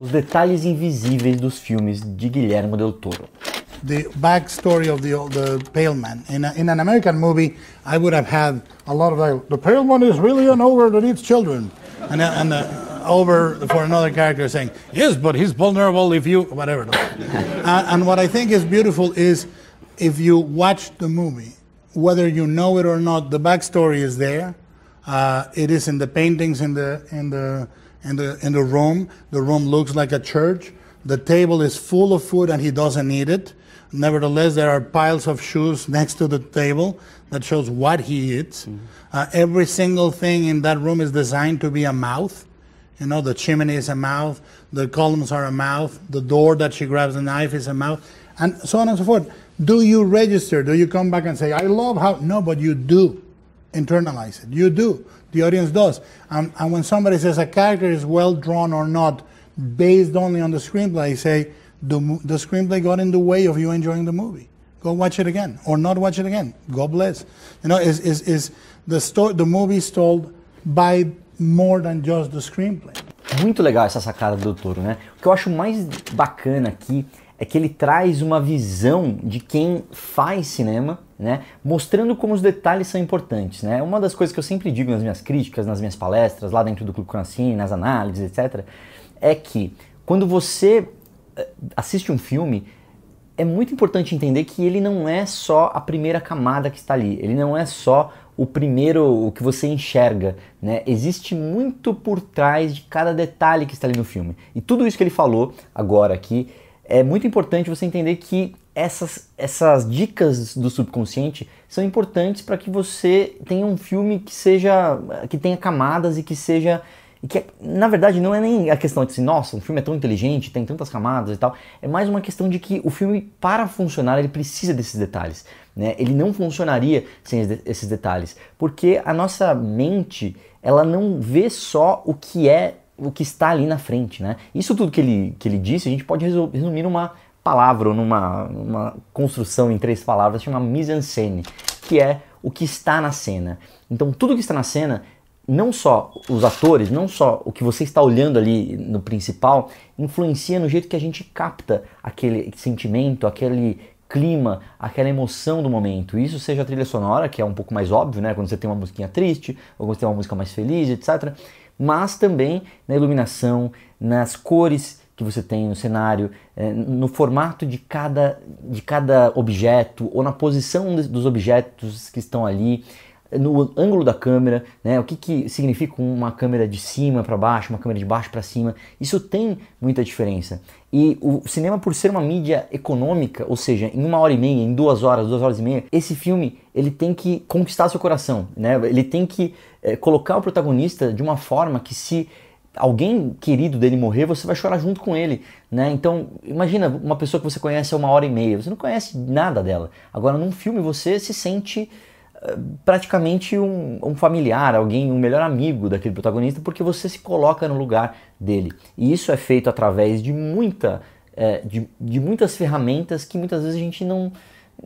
Os detalhes invisíveis dos filmes de Guillermo del Toro. The backstory of the, the Pale Man. In, a, in an American movie, I would have had a lot of like, the Pale Man is really an ogre that eats children, and uh, and uh, over for another character saying yes, but he's vulnerable if you whatever. uh, and what I think is beautiful is if you watch the movie, whether you know it or not, the backstory is there. Uh, it is in the paintings, in the in the in the, in the room. The room looks like a church. The table is full of food and he doesn't eat it. Nevertheless, there are piles of shoes next to the table that shows what he eats. Mm-hmm. Uh, every single thing in that room is designed to be a mouth. You know, the chimney is a mouth, the columns are a mouth, the door that she grabs the knife is a mouth, and so on and so forth. Do you register? Do you come back and say, I love how? No, but you do internalize it. You do. The audience does. and when somebody says a character is well drawn or not, based only on the screenplay, I say the, the screenplay got in the way of you enjoying the movie. Go watch it again, or not watch it again. God bless. You know, is is is the story, the movie is told by more than just the screenplay. Muito legal essa sacada do Toro, né? O que eu acho mais bacana aqui é que ele traz uma visão de quem faz cinema, né? Mostrando como os detalhes são importantes, né? Uma das coisas que eu sempre digo nas minhas críticas, nas minhas palestras, lá dentro do Clube Conancini, nas análises, etc., é que quando você eh, assiste um filme, é muito importante entender que ele não é só a primeira camada que está ali, ele não é só o primeiro o que você enxerga, né? Existe muito por trás de cada detalhe que está ali no filme. E tudo isso que ele falou agora aqui é muito importante você entender que essas, essas dicas do subconsciente são importantes para que você tenha um filme que seja que tenha camadas e que seja que na verdade não é nem a questão de assim, nossa, um filme é tão inteligente, tem tantas camadas e tal. É mais uma questão de que o filme para funcionar ele precisa desses detalhes, né? Ele não funcionaria sem esses detalhes, porque a nossa mente ela não vê só o que é o que está ali na frente, né? Isso tudo que ele, que ele disse, a gente pode resumir numa palavra, numa, numa construção em três palavras, chama mise-en-scène, que é o que está na cena. Então, tudo que está na cena, não só os atores, não só o que você está olhando ali no principal, influencia no jeito que a gente capta aquele sentimento, aquele clima, aquela emoção do momento. Isso seja a trilha sonora, que é um pouco mais óbvio, né? Quando você tem uma musiquinha triste, ou quando você tem uma música mais feliz, etc mas também na iluminação, nas cores que você tem no cenário, eh, no formato de cada, de cada objeto ou na posição dos objetos que estão ali, no ângulo da câmera, né? O que, que significa uma câmera de cima para baixo, uma câmera de baixo para cima? Isso tem muita diferença. E o cinema, por ser uma mídia econômica, ou seja, em uma hora e meia, em duas horas, duas horas e meia, esse filme ele tem que conquistar seu coração, né? Ele tem que é, colocar o protagonista de uma forma que se alguém querido dele morrer, você vai chorar junto com ele, né? Então, imagina uma pessoa que você conhece há uma hora e meia, você não conhece nada dela. Agora, num filme, você se sente praticamente um, um, familiar, alguém, um melhor amigo daquele protagonista, porque você se coloca no lugar dele. E isso é feito através de, muita, é, de, de, muitas ferramentas que muitas vezes a gente não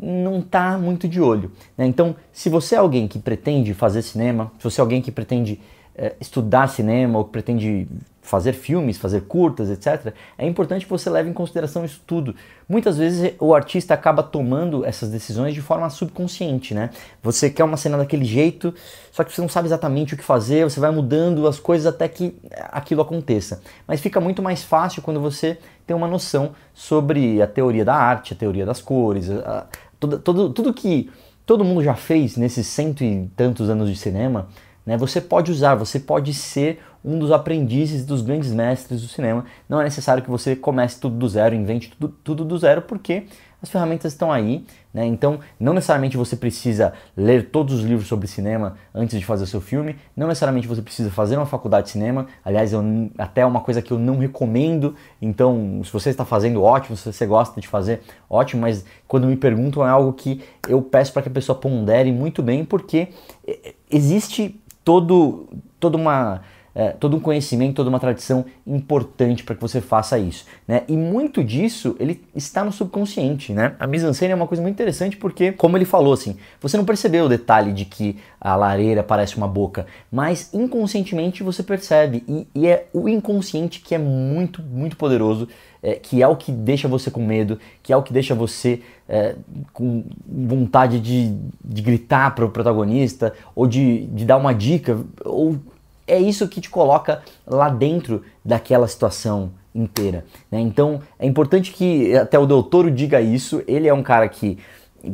não tá muito de olho. Né? Então, se você é alguém que pretende fazer cinema, se você é alguém que pretende é, estudar cinema ou que pretende fazer filmes, fazer curtas, etc., é importante que você leve em consideração isso tudo. Muitas vezes o artista acaba tomando essas decisões de forma subconsciente, né? Você quer uma cena daquele jeito, só que você não sabe exatamente o que fazer, você vai mudando as coisas até que é, aquilo aconteça. Mas fica muito mais fácil quando você tem uma noção sobre a teoria da arte, a teoria das cores, a, a, tudo, tudo, tudo que todo mundo já fez nesses cento e tantos anos de cinema né? Você pode usar, você pode ser um dos aprendizes dos grandes mestres do cinema. Não é necessário que você comece tudo do zero, invente tudo, tudo do zero, porque as ferramentas estão aí. Né? Então, não necessariamente você precisa ler todos os livros sobre cinema antes de fazer o seu filme, não necessariamente você precisa fazer uma faculdade de cinema. Aliás, eu, até é uma coisa que eu não recomendo. Então, se você está fazendo, ótimo, se você gosta de fazer, ótimo, mas quando me perguntam, é algo que eu peço para que a pessoa pondere muito bem, porque eh, existe todo, toda uma é, todo um conhecimento, toda uma tradição importante para que você faça isso. Né? E muito disso ele está no subconsciente. Né? A mise-en-scène é uma coisa muito interessante porque, como ele falou assim, você não percebeu o detalhe de que a lareira parece uma boca, mas inconscientemente você percebe e, e é o inconsciente que é muito, muito poderoso é, que é o que deixa você com medo, que é o que deixa você é, com vontade de, de gritar para o protagonista, ou de, de, dar uma dica, ou é isso que te coloca lá dentro daquela situação inteira. Né? Então é importante que até o doutor diga isso. Ele é um cara que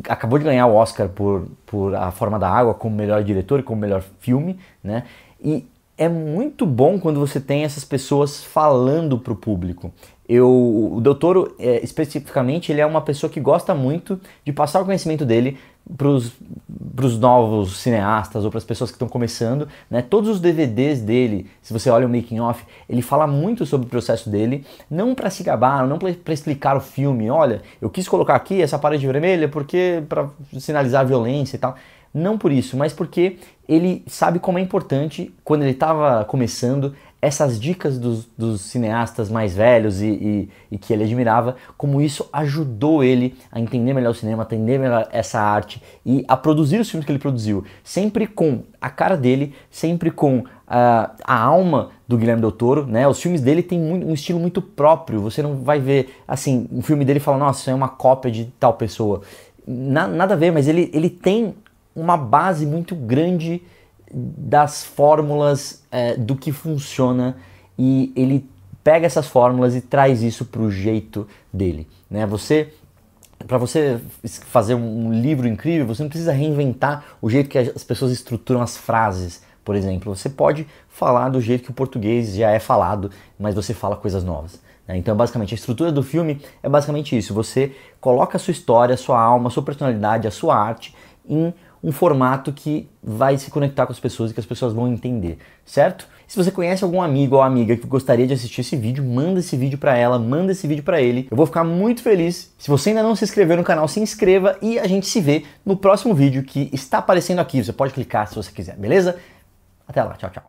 acabou de ganhar o Oscar por, por A Forma da Água como melhor diretor e como melhor filme, né? E é muito bom quando você tem essas pessoas falando para o público. Eu, o doutor, é, especificamente, ele é uma pessoa que gosta muito de passar o conhecimento dele para os para os novos cineastas ou para as pessoas que estão começando, né? Todos os DVDs dele, se você olha o making off, ele fala muito sobre o processo dele, não para se gabar, não para explicar o filme. Olha, eu quis colocar aqui essa parede vermelha porque para sinalizar a violência e tal. Não por isso, mas porque ele sabe como é importante quando ele estava começando essas dicas dos, dos cineastas mais velhos e, e, e, que ele admirava, como isso ajudou ele a entender melhor o cinema, a entender melhor essa arte e a produzir os filmes que ele produziu, sempre com a cara dele, sempre com uh, a alma do Guilherme Del Toro, né? Os filmes dele têm um estilo muito próprio, você não vai ver, assim, um filme dele fala, nossa, isso é uma cópia de tal pessoa. Na, nada a ver, mas ele, ele tem uma base muito grande das fórmulas é, do que funciona e ele pega essas fórmulas e traz isso para o jeito dele. Né? Você para você fazer um livro incrível, você não precisa reinventar o jeito que as pessoas estruturam as frases, por exemplo. Você pode falar do jeito que o português já é falado, mas você fala coisas novas. Né? Então, basicamente, a estrutura do filme é basicamente isso. Você coloca a sua história, a sua alma, a sua personalidade, a sua arte em um formato que vai se conectar com as pessoas e que as pessoas vão entender, certo? Se você conhece algum amigo ou amiga que gostaria de assistir esse vídeo, manda esse vídeo para ela, manda esse vídeo para ele. Eu vou ficar muito feliz. Se você ainda não se inscreveu no canal, se inscreva e a gente se vê no próximo vídeo que está aparecendo aqui. Você pode clicar se você quiser, beleza? Até lá, tchau, tchau.